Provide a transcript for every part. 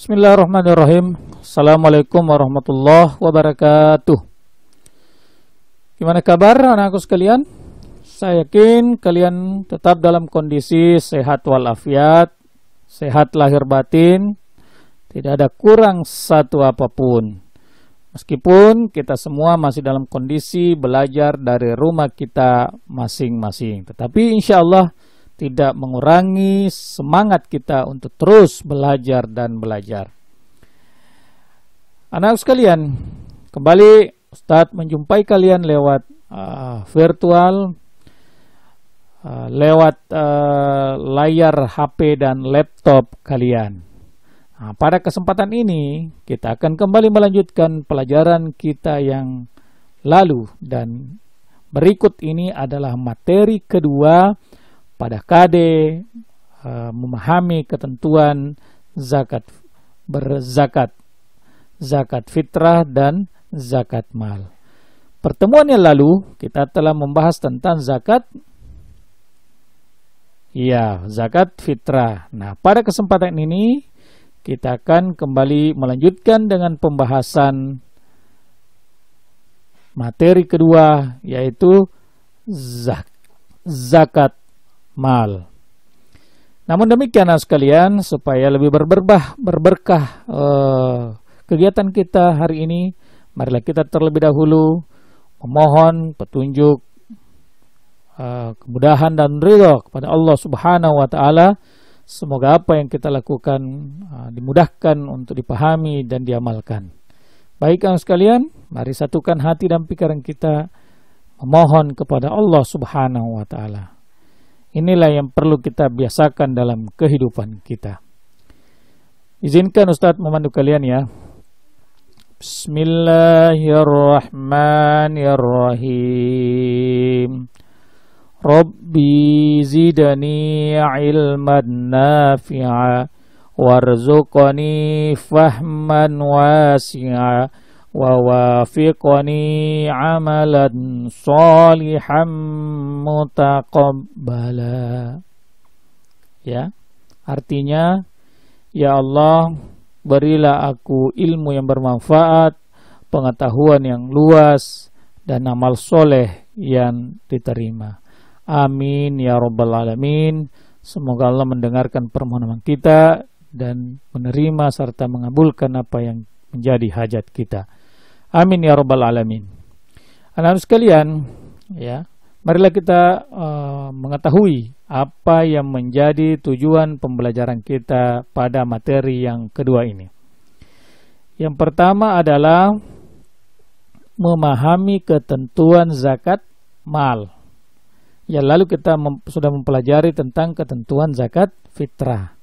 Bismillahirrahmanirrahim. Assalamualaikum warahmatullahi wabarakatuh. Gimana kabar anakku sekalian? Saya yakin kalian tetap dalam kondisi sehat walafiat, sehat lahir batin, tidak ada kurang satu apapun. Meskipun kita semua masih dalam kondisi belajar dari rumah kita masing-masing, tetapi insya Allah tidak mengurangi semangat kita untuk terus belajar dan belajar. Anak sekalian, kembali Ustadz menjumpai kalian lewat uh, virtual, uh, lewat uh, layar HP dan laptop kalian. Nah, pada kesempatan ini kita akan kembali melanjutkan pelajaran kita yang lalu dan berikut ini adalah materi kedua pada KD, eh, memahami ketentuan zakat berzakat, zakat fitrah dan zakat mal. Pertemuan yang lalu kita telah membahas tentang zakat ya, zakat fitrah. Nah, pada kesempatan ini kita akan kembali melanjutkan dengan pembahasan materi kedua yaitu zak, zakat mal. Namun demikian sekalian supaya lebih berberbah, berberkah eh, kegiatan kita hari ini, marilah kita terlebih dahulu memohon petunjuk eh, kemudahan dan ridho kepada Allah Subhanahu wa taala. Semoga apa yang kita lakukan eh, dimudahkan untuk dipahami dan diamalkan. Baik kawan sekalian, mari satukan hati dan pikiran kita memohon kepada Allah Subhanahu wa taala. Inilah yang perlu kita biasakan dalam kehidupan kita. Izinkan Ustadz memandu kalian ya. Bismillahirrahmanirrahim. Rabbi zidani ilman nafi'a warzuqni fahman wasi'a ووافقني عملا صالحا mutaqabbala ya artinya ya Allah berilah aku ilmu yang bermanfaat pengetahuan yang luas dan amal soleh yang diterima amin ya rabbal alamin semoga Allah mendengarkan permohonan kita dan menerima serta mengabulkan apa yang menjadi hajat kita. Amin ya rabbal alamin. Anak-anak sekalian, ya, marilah kita uh, mengetahui apa yang menjadi tujuan pembelajaran kita pada materi yang kedua ini. Yang pertama adalah memahami ketentuan zakat mal. Ya, lalu kita mem sudah mempelajari tentang ketentuan zakat fitrah.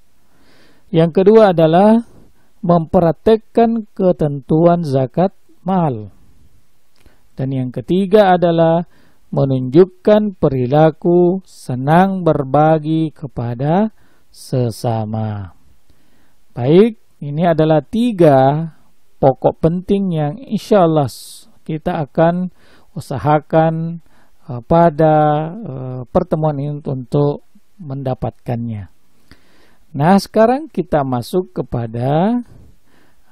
Yang kedua adalah mempraktekkan ketentuan zakat mahal. Dan yang ketiga adalah menunjukkan perilaku senang berbagi kepada sesama. Baik, ini adalah tiga pokok penting yang insya Allah kita akan usahakan e, pada e, pertemuan ini untuk mendapatkannya. Nah, sekarang kita masuk kepada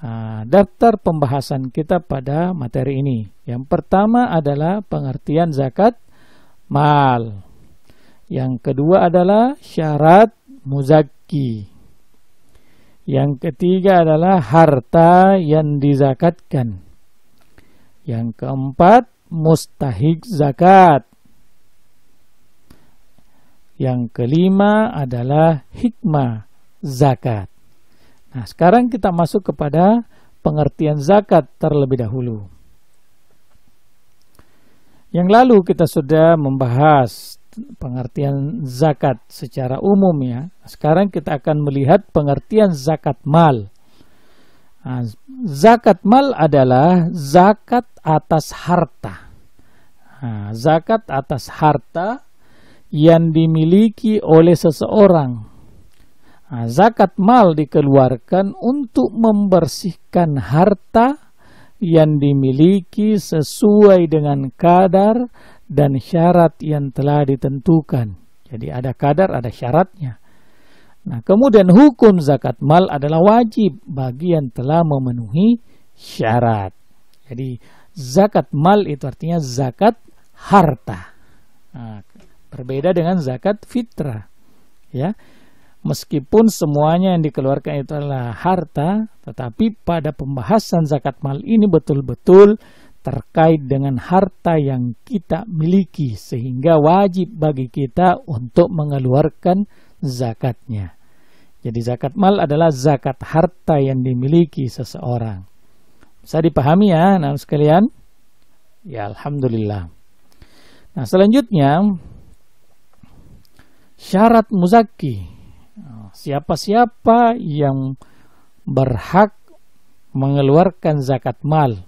Ah, daftar pembahasan kita pada materi ini. Yang pertama adalah pengertian zakat mal. Yang kedua adalah syarat muzaki. Yang ketiga adalah harta yang dizakatkan. Yang keempat mustahik zakat. Yang kelima adalah hikmah zakat. Nah, sekarang kita masuk kepada pengertian zakat terlebih dahulu. Yang lalu kita sudah membahas pengertian zakat secara umum ya. Sekarang kita akan melihat pengertian zakat mal. Nah, zakat mal adalah zakat atas harta. Nah, zakat atas harta yang dimiliki oleh seseorang Nah, zakat mal dikeluarkan untuk membersihkan harta yang dimiliki sesuai dengan kadar dan syarat yang telah ditentukan. Jadi ada kadar, ada syaratnya. Nah, kemudian hukum zakat mal adalah wajib bagi yang telah memenuhi syarat. Jadi zakat mal itu artinya zakat harta. Nah, berbeda dengan zakat fitrah. Ya meskipun semuanya yang dikeluarkan itu adalah harta, tetapi pada pembahasan zakat mal ini betul-betul terkait dengan harta yang kita miliki, sehingga wajib bagi kita untuk mengeluarkan zakatnya. Jadi zakat mal adalah zakat harta yang dimiliki seseorang. Bisa dipahami ya, nah sekalian? Ya, Alhamdulillah. Nah, selanjutnya, syarat muzaki siapa-siapa yang berhak mengeluarkan zakat mal.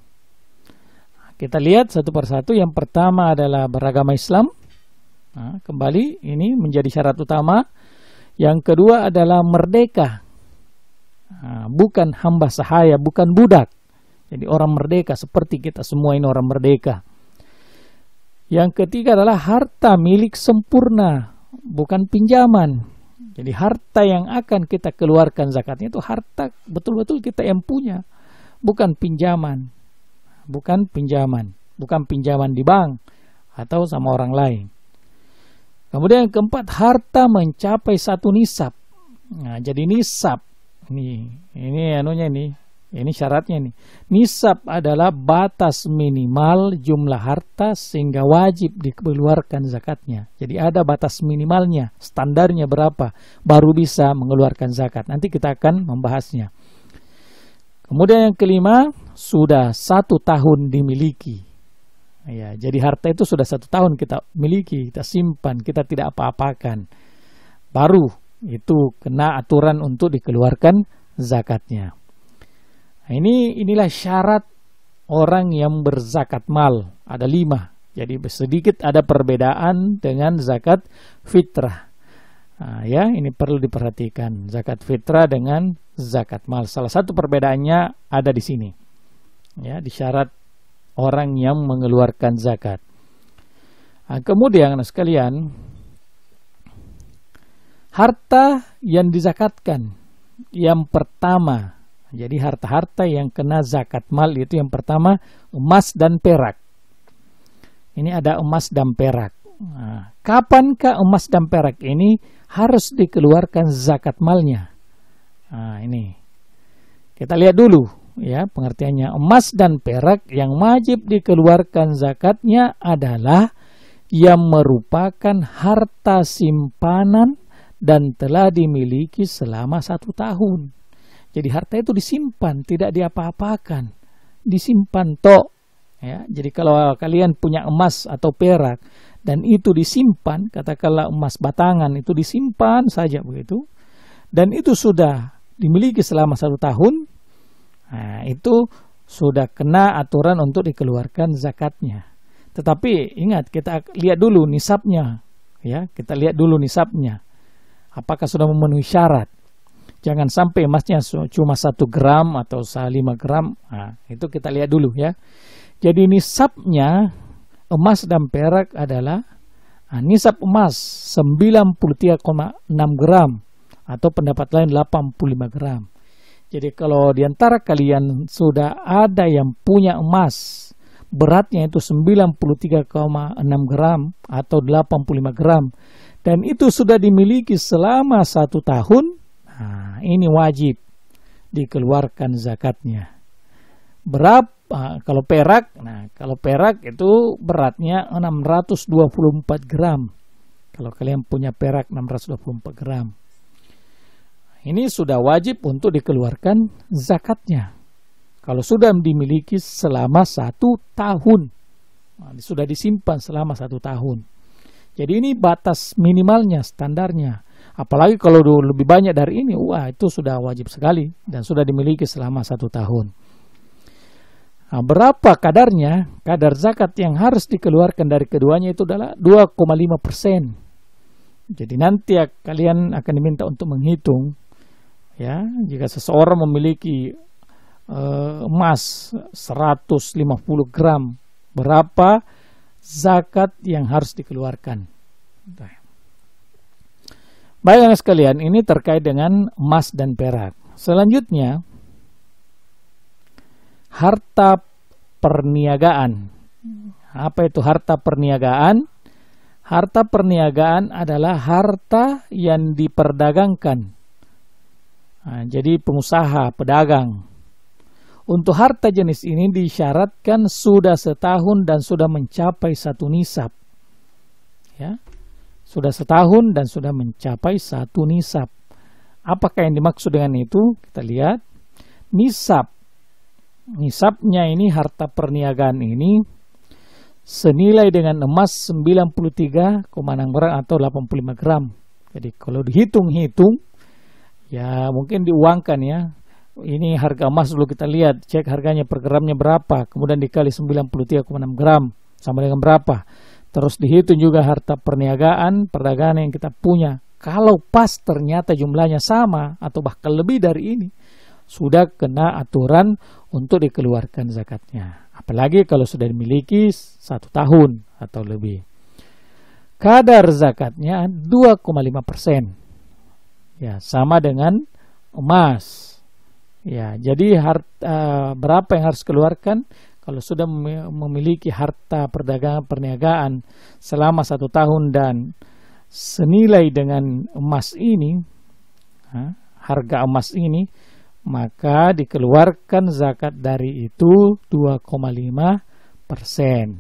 Kita lihat satu persatu. Yang pertama adalah beragama Islam. Nah, kembali ini menjadi syarat utama. Yang kedua adalah merdeka. Nah, bukan hamba sahaya, bukan budak. Jadi orang merdeka seperti kita semua ini orang merdeka. Yang ketiga adalah harta milik sempurna, bukan pinjaman. Jadi harta yang akan kita keluarkan zakatnya itu harta betul-betul kita yang punya, bukan pinjaman. Bukan pinjaman, bukan pinjaman di bank atau sama orang lain. Kemudian yang keempat, harta mencapai satu nisab. Nah, jadi nisab. Nih, ini anunya ini ini syaratnya nih. Nisab adalah batas minimal jumlah harta sehingga wajib dikeluarkan zakatnya. Jadi ada batas minimalnya, standarnya berapa baru bisa mengeluarkan zakat. Nanti kita akan membahasnya. Kemudian yang kelima, sudah satu tahun dimiliki. Ya, jadi harta itu sudah satu tahun kita miliki, kita simpan, kita tidak apa-apakan. Baru itu kena aturan untuk dikeluarkan zakatnya. Nah, ini inilah syarat orang yang berzakat mal. Ada lima. Jadi sedikit ada perbedaan dengan zakat fitrah. Nah, ya, ini perlu diperhatikan zakat fitrah dengan zakat mal. Salah satu perbedaannya ada di sini. Ya, di syarat orang yang mengeluarkan zakat. Nah, kemudian sekalian harta yang dizakatkan yang pertama jadi harta-harta yang kena zakat mal itu yang pertama emas dan perak. Ini ada emas dan perak. Nah, kapankah emas dan perak ini harus dikeluarkan zakat malnya? Nah, ini kita lihat dulu ya pengertiannya emas dan perak yang wajib dikeluarkan zakatnya adalah yang merupakan harta simpanan dan telah dimiliki selama satu tahun. Jadi harta itu disimpan, tidak diapa-apakan. Disimpan tok. Ya, jadi kalau kalian punya emas atau perak dan itu disimpan, katakanlah emas batangan itu disimpan saja begitu. Dan itu sudah dimiliki selama satu tahun. Nah, itu sudah kena aturan untuk dikeluarkan zakatnya. Tetapi ingat kita lihat dulu nisabnya, ya kita lihat dulu nisabnya. Apakah sudah memenuhi syarat? Jangan sampai emasnya cuma satu gram atau 5 gram. Nah, itu kita lihat dulu ya. Jadi nisabnya emas dan perak adalah nah, nisab emas 93,6 gram atau pendapat lain 85 gram. Jadi kalau diantara kalian sudah ada yang punya emas beratnya itu 93,6 gram atau 85 gram dan itu sudah dimiliki selama satu tahun Nah, ini wajib dikeluarkan zakatnya. Berat kalau perak, nah kalau perak itu beratnya 624 gram. Kalau kalian punya perak 624 gram. Ini sudah wajib untuk dikeluarkan zakatnya. Kalau sudah dimiliki selama satu tahun. sudah disimpan selama satu tahun. Jadi ini batas minimalnya, standarnya. Apalagi kalau lebih banyak dari ini, wah itu sudah wajib sekali dan sudah dimiliki selama satu tahun. Nah, berapa kadarnya? Kadar zakat yang harus dikeluarkan dari keduanya itu adalah 2,5 persen. Jadi nanti ya, kalian akan diminta untuk menghitung, ya, jika seseorang memiliki eh, emas 150 gram, berapa zakat yang harus dikeluarkan? Nah Baik anak sekalian, ini terkait dengan emas dan perak. Selanjutnya, harta perniagaan. Apa itu harta perniagaan? Harta perniagaan adalah harta yang diperdagangkan. Nah, jadi pengusaha, pedagang. Untuk harta jenis ini disyaratkan sudah setahun dan sudah mencapai satu nisab. Ya, sudah setahun dan sudah mencapai satu nisab. Apakah yang dimaksud dengan itu? Kita lihat. Nisab. Nisabnya ini harta perniagaan ini senilai dengan emas 93,6 gram atau 85 gram. Jadi kalau dihitung-hitung ya mungkin diuangkan ya. Ini harga emas dulu kita lihat, cek harganya per gramnya berapa, kemudian dikali 93,6 gram sama dengan berapa. Terus dihitung juga harta perniagaan, perdagangan yang kita punya. Kalau pas ternyata jumlahnya sama atau bahkan lebih dari ini, sudah kena aturan untuk dikeluarkan zakatnya. Apalagi kalau sudah dimiliki satu tahun atau lebih. Kadar zakatnya 2,5 persen. Ya, sama dengan emas. Ya, jadi harta, eh, berapa yang harus keluarkan? kalau sudah memiliki harta perdagangan perniagaan selama satu tahun dan senilai dengan emas ini, harga emas ini, maka dikeluarkan zakat dari itu 2,5 persen.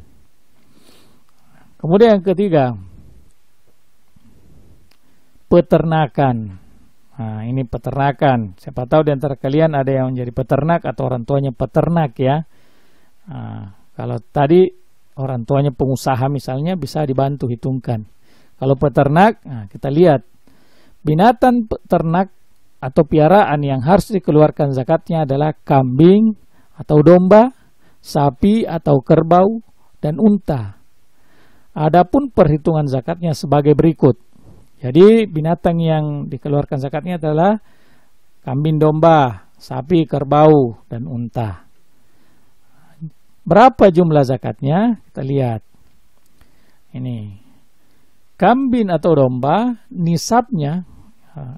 Kemudian yang ketiga, peternakan. Nah, ini peternakan. Siapa tahu di antara kalian ada yang menjadi peternak atau orang tuanya peternak ya. Nah, kalau tadi orang tuanya pengusaha misalnya bisa dibantu hitungkan. Kalau peternak, nah, kita lihat binatang peternak atau piaraan yang harus dikeluarkan zakatnya adalah kambing atau domba, sapi atau kerbau, dan unta. Adapun perhitungan zakatnya sebagai berikut. Jadi binatang yang dikeluarkan zakatnya adalah kambing domba, sapi, kerbau, dan unta. Berapa jumlah zakatnya? Kita lihat. Ini. Kambing atau domba, nisabnya, ya,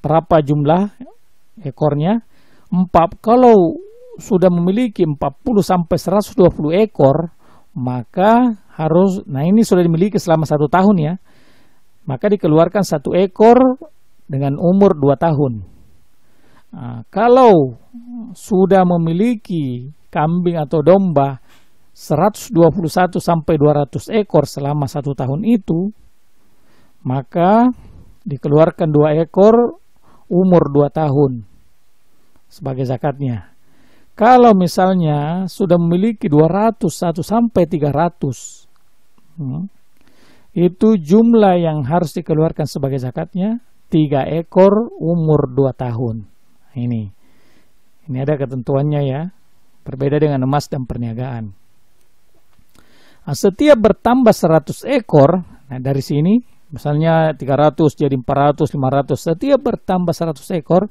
berapa jumlah ekornya? Empat, kalau sudah memiliki 40 sampai 120 ekor, maka harus, nah ini sudah dimiliki selama satu tahun ya, maka dikeluarkan satu ekor dengan umur 2 tahun. Nah, kalau sudah memiliki kambing atau domba 121 sampai 200 ekor selama satu tahun itu, maka dikeluarkan dua ekor umur dua tahun sebagai zakatnya. Kalau misalnya sudah memiliki 201 sampai 300, hmm, itu jumlah yang harus dikeluarkan sebagai zakatnya tiga ekor umur dua tahun. Ini, ini ada ketentuannya ya. Berbeda dengan emas dan perniagaan. Nah, setiap bertambah 100 ekor, nah dari sini misalnya 300 jadi 400, 500, setiap bertambah 100 ekor,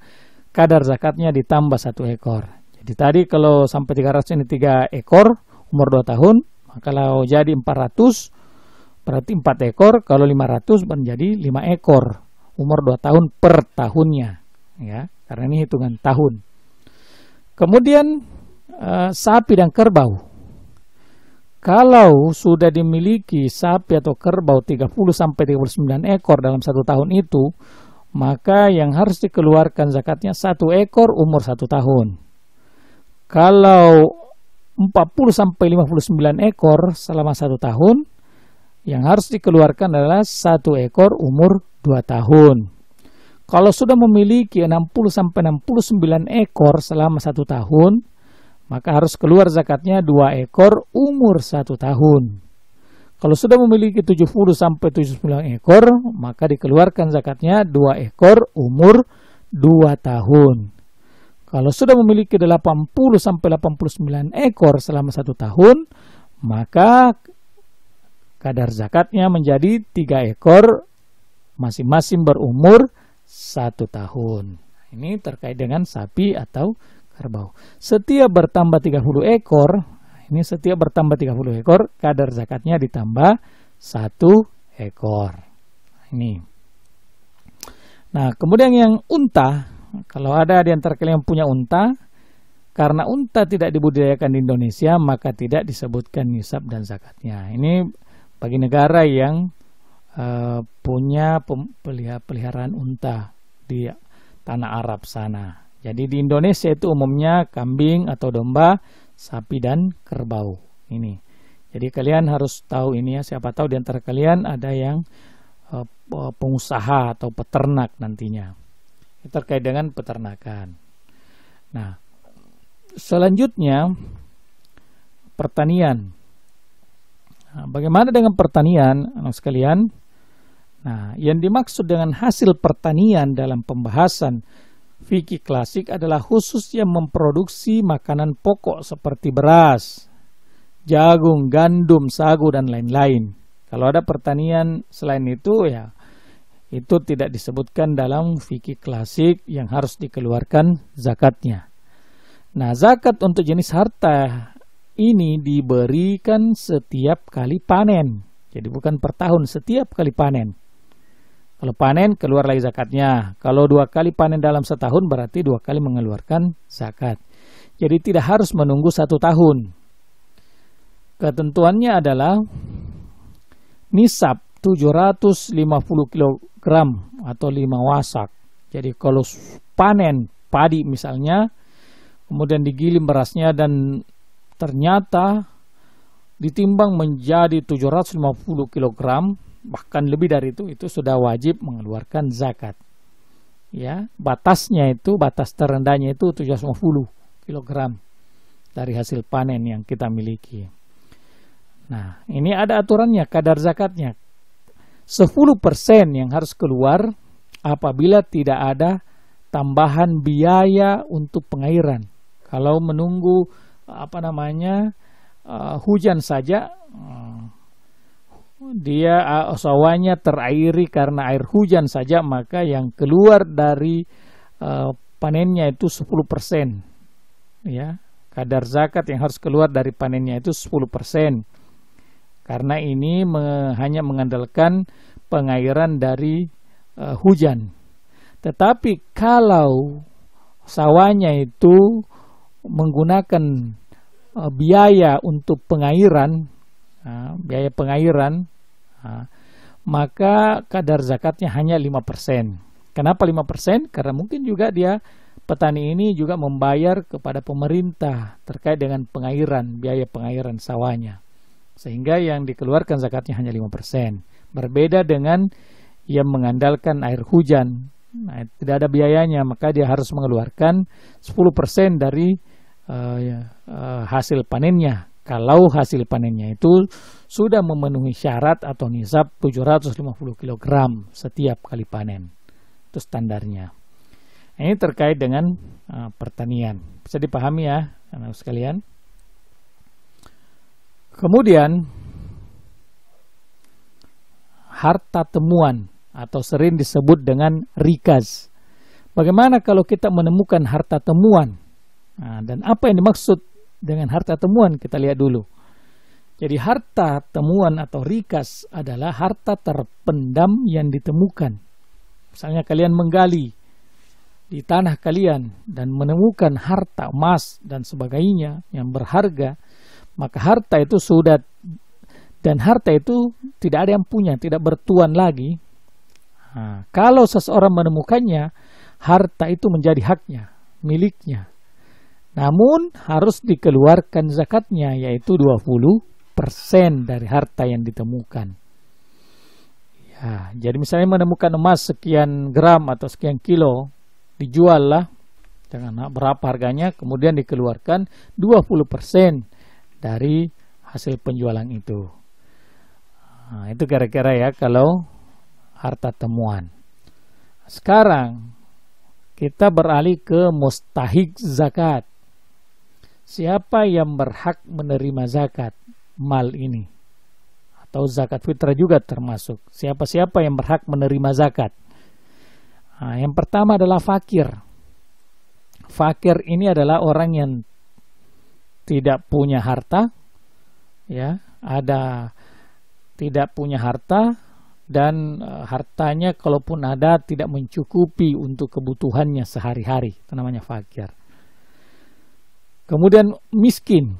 kadar zakatnya ditambah 1 ekor. Jadi tadi kalau sampai 300 ini 3 ekor umur 2 tahun, maka kalau jadi 400 berarti 4 ekor, kalau 500 menjadi 5 ekor umur 2 tahun per tahunnya ya, karena ini hitungan tahun. Kemudian Eh, sapi dan kerbau. Kalau sudah dimiliki sapi atau kerbau 30 sampai 39 ekor dalam satu tahun itu, maka yang harus dikeluarkan zakatnya satu ekor umur satu tahun. Kalau 40 sampai 59 ekor selama satu tahun, yang harus dikeluarkan adalah satu ekor umur dua tahun. Kalau sudah memiliki 60 sampai 69 ekor selama satu tahun, maka harus keluar zakatnya dua ekor umur satu tahun. Kalau sudah memiliki 70 sampai 79 ekor, maka dikeluarkan zakatnya dua ekor umur dua tahun. Kalau sudah memiliki 80 sampai 89 ekor selama satu tahun, maka kadar zakatnya menjadi tiga ekor masing-masing berumur satu tahun. Ini terkait dengan sapi atau kerbau. Setiap bertambah 30 ekor, ini setiap bertambah 30 ekor, kadar zakatnya ditambah satu ekor. Ini. Nah, kemudian yang unta, kalau ada di antara kalian yang punya unta, karena unta tidak dibudidayakan di Indonesia, maka tidak disebutkan nisab dan zakatnya. Ini bagi negara yang uh, punya peliharaan unta di tanah Arab sana. Jadi di Indonesia itu umumnya kambing atau domba, sapi dan kerbau. Ini. Jadi kalian harus tahu ini ya, siapa tahu di antara kalian ada yang uh, pengusaha atau peternak nantinya. Ini terkait dengan peternakan. Nah, selanjutnya pertanian. Nah, bagaimana dengan pertanian, anak sekalian? Nah, yang dimaksud dengan hasil pertanian dalam pembahasan Fikih klasik adalah khusus yang memproduksi makanan pokok seperti beras, jagung, gandum, sagu, dan lain-lain. Kalau ada pertanian selain itu ya itu tidak disebutkan dalam fikih klasik yang harus dikeluarkan zakatnya. Nah, zakat untuk jenis harta ini diberikan setiap kali panen. Jadi bukan per tahun, setiap kali panen. Kalau panen keluar lagi zakatnya. Kalau dua kali panen dalam setahun berarti dua kali mengeluarkan zakat. Jadi tidak harus menunggu satu tahun. Ketentuannya adalah nisab 750 kg atau 5 wasak. Jadi kalau panen padi misalnya, kemudian digiling berasnya dan ternyata ditimbang menjadi 750 kg, bahkan lebih dari itu itu sudah wajib mengeluarkan zakat. Ya, batasnya itu batas terendahnya itu 750 kg dari hasil panen yang kita miliki. Nah, ini ada aturannya kadar zakatnya. 10% yang harus keluar apabila tidak ada tambahan biaya untuk pengairan. Kalau menunggu apa namanya uh, hujan saja uh, dia sawahnya terairi karena air hujan saja maka yang keluar dari uh, panennya itu 10% ya kadar zakat yang harus keluar dari panennya itu 10% karena ini me hanya mengandalkan pengairan dari uh, hujan tetapi kalau sawahnya itu menggunakan uh, biaya untuk pengairan uh, biaya pengairan maka kadar zakatnya hanya 5%. Kenapa 5%? Karena mungkin juga dia petani ini juga membayar kepada pemerintah terkait dengan pengairan, biaya pengairan sawahnya. Sehingga yang dikeluarkan zakatnya hanya 5%. Berbeda dengan yang mengandalkan air hujan. Nah, tidak ada biayanya, maka dia harus mengeluarkan 10% dari uh, uh, hasil panennya kalau hasil panennya itu sudah memenuhi syarat atau nisab 750 kg setiap kali panen. Itu standarnya. Ini terkait dengan uh, pertanian. Bisa dipahami ya, anak sekalian. Kemudian harta temuan atau sering disebut dengan rikaz. Bagaimana kalau kita menemukan harta temuan? Nah, dan apa yang dimaksud dengan harta temuan kita lihat dulu. Jadi harta temuan atau rikas adalah harta terpendam yang ditemukan. Misalnya kalian menggali di tanah kalian dan menemukan harta emas dan sebagainya yang berharga, maka harta itu sudah dan harta itu tidak ada yang punya, tidak bertuan lagi. Nah, kalau seseorang menemukannya, harta itu menjadi haknya, miliknya. Namun harus dikeluarkan zakatnya yaitu 20% dari harta yang ditemukan. Ya, jadi misalnya menemukan emas sekian gram atau sekian kilo, dijual lah jangan berapa harganya, kemudian dikeluarkan 20% dari hasil penjualan itu. Nah, itu kira-kira ya kalau harta temuan. Sekarang kita beralih ke mustahik zakat siapa yang berhak menerima zakat mal ini atau zakat fitrah juga termasuk siapa-siapa yang berhak menerima zakat nah, yang pertama adalah fakir fakir ini adalah orang yang tidak punya harta ya ada tidak punya harta dan eh, hartanya kalaupun ada tidak mencukupi untuk kebutuhannya sehari-hari itu namanya fakir Kemudian miskin.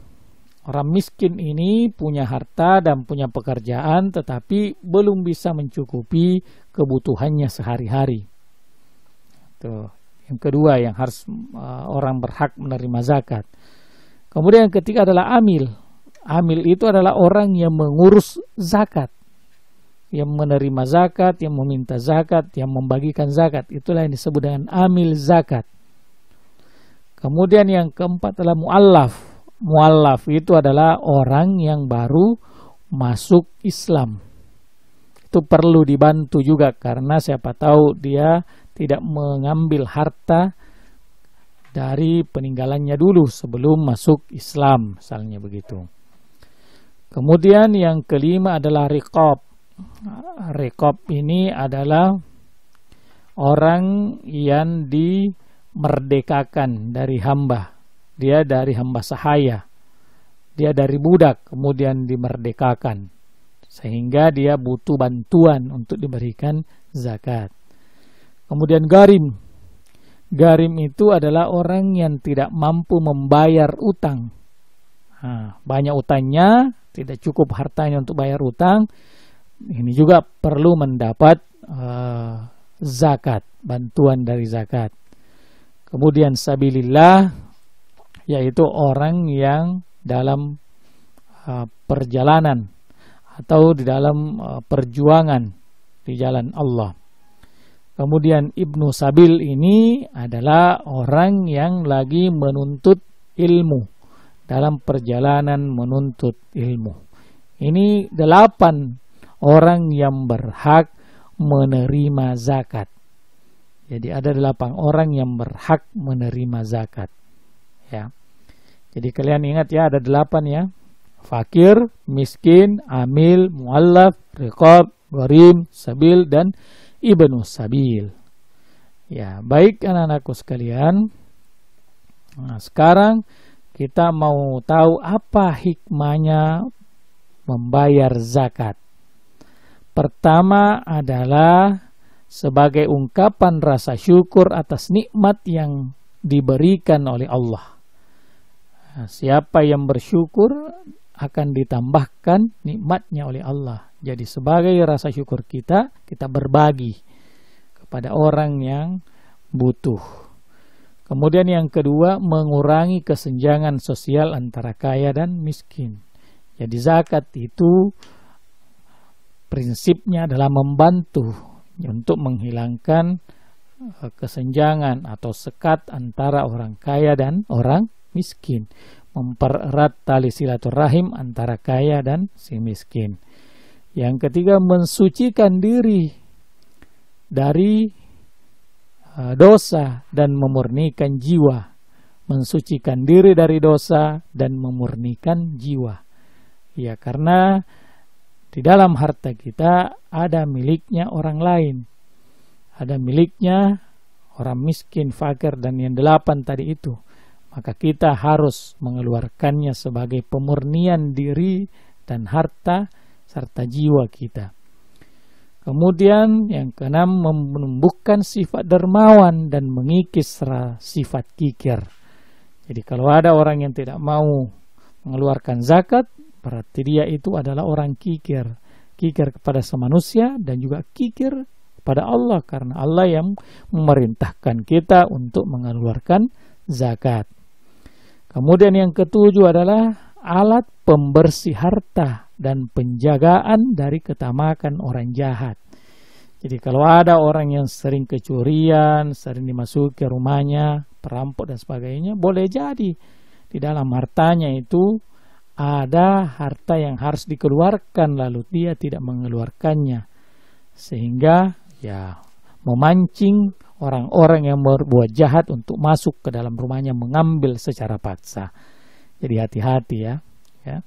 Orang miskin ini punya harta dan punya pekerjaan tetapi belum bisa mencukupi kebutuhannya sehari-hari. Tuh. Yang kedua yang harus eh, orang berhak menerima zakat. Kemudian yang ketiga adalah amil. Amil itu adalah orang yang mengurus zakat. Yang menerima zakat, yang meminta zakat, yang membagikan zakat. Itulah yang disebut dengan amil zakat. Kemudian yang keempat adalah mu'allaf. Mu'allaf itu adalah orang yang baru masuk Islam. Itu perlu dibantu juga karena siapa tahu dia tidak mengambil harta dari peninggalannya dulu sebelum masuk Islam, misalnya begitu. Kemudian yang kelima adalah rekop. Rekop ini adalah orang yang di merdekakan dari hamba. Dia dari hamba sahaya. Dia dari budak, kemudian dimerdekakan. Sehingga dia butuh bantuan untuk diberikan zakat. Kemudian garim. Garim itu adalah orang yang tidak mampu membayar utang. Nah, banyak utangnya, tidak cukup hartanya untuk bayar utang. Ini juga perlu mendapat uh, zakat, bantuan dari zakat. Kemudian sabilillah yaitu orang yang dalam uh, perjalanan atau di dalam uh, perjuangan di jalan Allah. Kemudian Ibnu Sabil ini adalah orang yang lagi menuntut ilmu dalam perjalanan menuntut ilmu. Ini delapan orang yang berhak menerima zakat. Jadi ada delapan orang yang berhak menerima zakat. Ya. Jadi kalian ingat ya ada delapan ya. Fakir, miskin, amil, muallaf, rekob, gorim, sabil, dan ibnu sabil. Ya, baik anak-anakku sekalian. Nah, sekarang kita mau tahu apa hikmahnya membayar zakat. Pertama adalah sebagai ungkapan rasa syukur atas nikmat yang diberikan oleh Allah. Nah, siapa yang bersyukur akan ditambahkan nikmatnya oleh Allah. Jadi sebagai rasa syukur kita, kita berbagi kepada orang yang butuh. Kemudian yang kedua, mengurangi kesenjangan sosial antara kaya dan miskin. Jadi zakat itu prinsipnya adalah membantu untuk menghilangkan eh, kesenjangan atau sekat antara orang kaya dan orang miskin, mempererat tali silaturahim antara kaya dan si miskin. Yang ketiga, mensucikan diri dari eh, dosa dan memurnikan jiwa, mensucikan diri dari dosa dan memurnikan jiwa. Ya, karena di dalam harta kita ada miliknya orang lain. Ada miliknya orang miskin, fakir, dan yang delapan tadi itu. Maka kita harus mengeluarkannya sebagai pemurnian diri dan harta serta jiwa kita. Kemudian yang keenam menumbuhkan sifat dermawan dan mengikis sifat kikir. Jadi kalau ada orang yang tidak mau mengeluarkan zakat, Berarti dia itu adalah orang kikir. Kikir kepada semanusia dan juga kikir kepada Allah. Karena Allah yang memerintahkan kita untuk mengeluarkan zakat. Kemudian yang ketujuh adalah alat pembersih harta dan penjagaan dari ketamakan orang jahat. Jadi kalau ada orang yang sering kecurian, sering dimasuki rumahnya, perampok dan sebagainya, boleh jadi di dalam hartanya itu ada harta yang harus dikeluarkan lalu dia tidak mengeluarkannya sehingga ya memancing orang-orang yang berbuat jahat untuk masuk ke dalam rumahnya mengambil secara paksa jadi hati-hati ya ya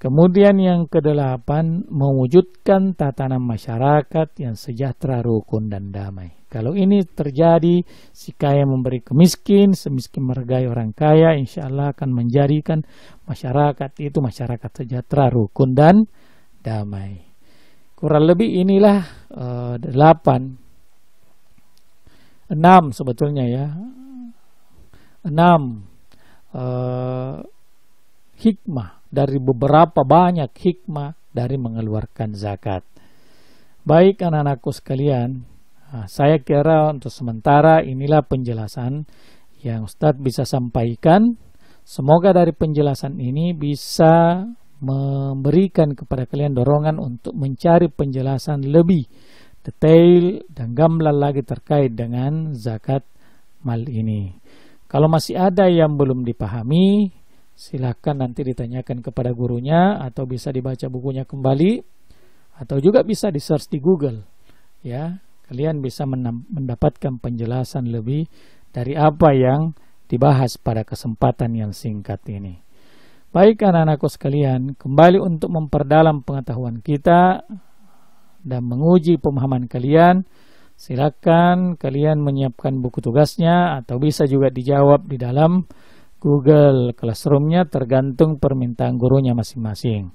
Kemudian yang kedelapan, mewujudkan tatanan masyarakat yang sejahtera, rukun, dan damai. Kalau ini terjadi, si kaya memberi kemiskin, semiskin mergai orang kaya, insya Allah akan menjadikan masyarakat itu masyarakat sejahtera, rukun, dan damai. Kurang lebih inilah uh, delapan, enam sebetulnya ya, enam uh, hikmah dari beberapa banyak hikmah dari mengeluarkan zakat. Baik anak-anakku sekalian, ah, saya kira untuk sementara inilah penjelasan yang Ustadz bisa sampaikan. Semoga dari penjelasan ini bisa memberikan kepada kalian dorongan untuk mencari penjelasan lebih detail dan gamblang lagi terkait dengan zakat mal ini. Kalau masih ada yang belum dipahami, silahkan nanti ditanyakan kepada gurunya atau bisa dibaca bukunya kembali atau juga bisa di search di Google ya kalian bisa mendapatkan penjelasan lebih dari apa yang dibahas pada kesempatan yang singkat ini baik anak-anakku sekalian kembali untuk memperdalam pengetahuan kita dan menguji pemahaman kalian silakan kalian menyiapkan buku tugasnya atau bisa juga dijawab di dalam Google Classroom-nya tergantung permintaan gurunya masing-masing.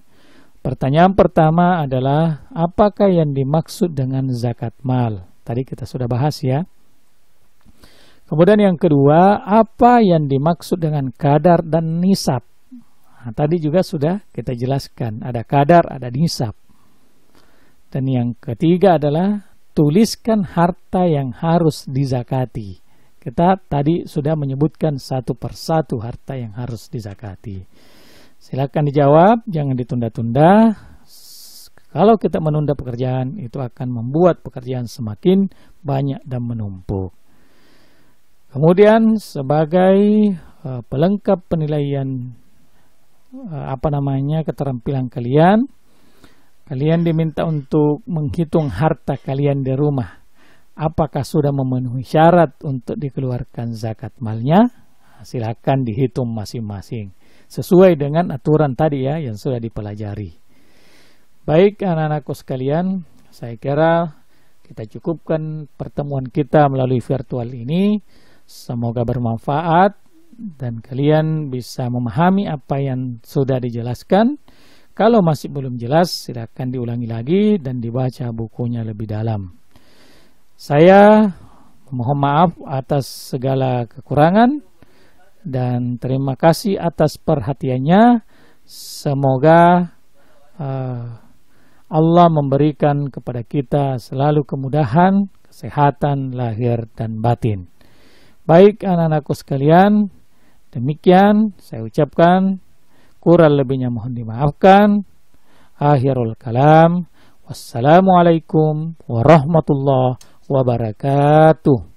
Pertanyaan pertama adalah apakah yang dimaksud dengan zakat mal? Tadi kita sudah bahas ya. Kemudian yang kedua, apa yang dimaksud dengan kadar dan nisab? Nah, tadi juga sudah kita jelaskan, ada kadar, ada nisab. Dan yang ketiga adalah tuliskan harta yang harus dizakati. Kita tadi sudah menyebutkan satu persatu harta yang harus dizakati. Silakan dijawab, jangan ditunda-tunda. Kalau kita menunda pekerjaan, itu akan membuat pekerjaan semakin banyak dan menumpuk. Kemudian sebagai eh, pelengkap penilaian eh, apa namanya keterampilan kalian, kalian diminta untuk menghitung harta kalian di rumah apakah sudah memenuhi syarat untuk dikeluarkan zakat malnya? Silahkan dihitung masing-masing sesuai dengan aturan tadi ya yang sudah dipelajari. Baik anak-anakku sekalian, saya kira kita cukupkan pertemuan kita melalui virtual ini. Semoga bermanfaat dan kalian bisa memahami apa yang sudah dijelaskan. Kalau masih belum jelas, silakan diulangi lagi dan dibaca bukunya lebih dalam. Saya mohon maaf atas segala kekurangan dan terima kasih atas perhatiannya. Semoga uh, Allah memberikan kepada kita selalu kemudahan, kesehatan lahir dan batin. Baik anak-anakku sekalian, demikian saya ucapkan kurang lebihnya mohon dimaafkan. Akhirul kalam. Wassalamualaikum warahmatullahi wabarakatuh.